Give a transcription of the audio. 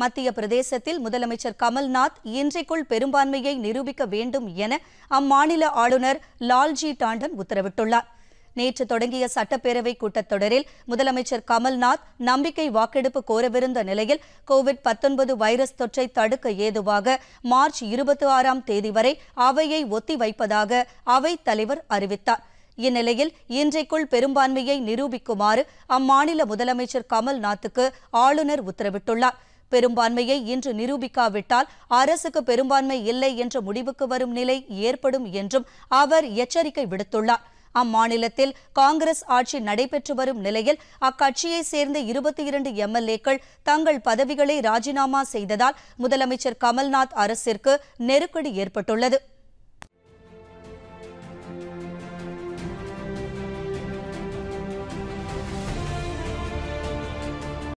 மத்திய பிரதேசத்தில் முதலமைச்சர் கமல்நாத் இன்றைக்குள் பெரும்பான்மையை நிரூபிக்க வேண்டும் என அம்மாநில ஆளுநர் லால்ஜி டாண்டன் உத்தரவிட்டுள்ளார் நேற்று தொடங்கிய சட்டப்பேரவை கூட்டத்தொடரில் முதலமைச்சர் கமல்நாத் நம்பிக்கை வாக்கெடுப்பு கோரவிருந்த நிலையில் கோவிட் பத்தொன்பது வைரஸ் தொற்றை தடுக்க ஏதுவாக மார்ச் இருபத்தி ஆறாம் தேதி வரை அவையை ஒத்திவைப்பதாக அவைத் தலைவர் அறிவித்தார் இந்நிலையில் இன்றைக்குள் பெரும்பான்மையை நிரூபிக்குமாறு அம்மாநில முதலமைச்சர் கமல்நாத்துக்கு ஆளுநர் உத்தரவிட்டுள்ளார் பெரும்பான்மையை இன்று நிரூபிக்காவிட்டால் அரசுக்கு பெரும்பான்மை இல்லை என்ற முடிவுக்கு வரும் நிலை ஏற்படும் என்றும் அவர் எச்சரிக்கை விடுத்துள்ளார் அம்மாநிலத்தில் காங்கிரஸ் ஆட்சி நடைபெற்று வரும் நிலையில் அக்கட்சியை சேர்ந்த இருபத்தி இரண்டு எம்எல்ஏக்கள் தங்கள் பதவிகளை ராஜினாமா செய்ததால் முதலமைச்சர் கமல்நாத் அரசிற்கு நெருக்கடி ஏற்பட்டுள்ளது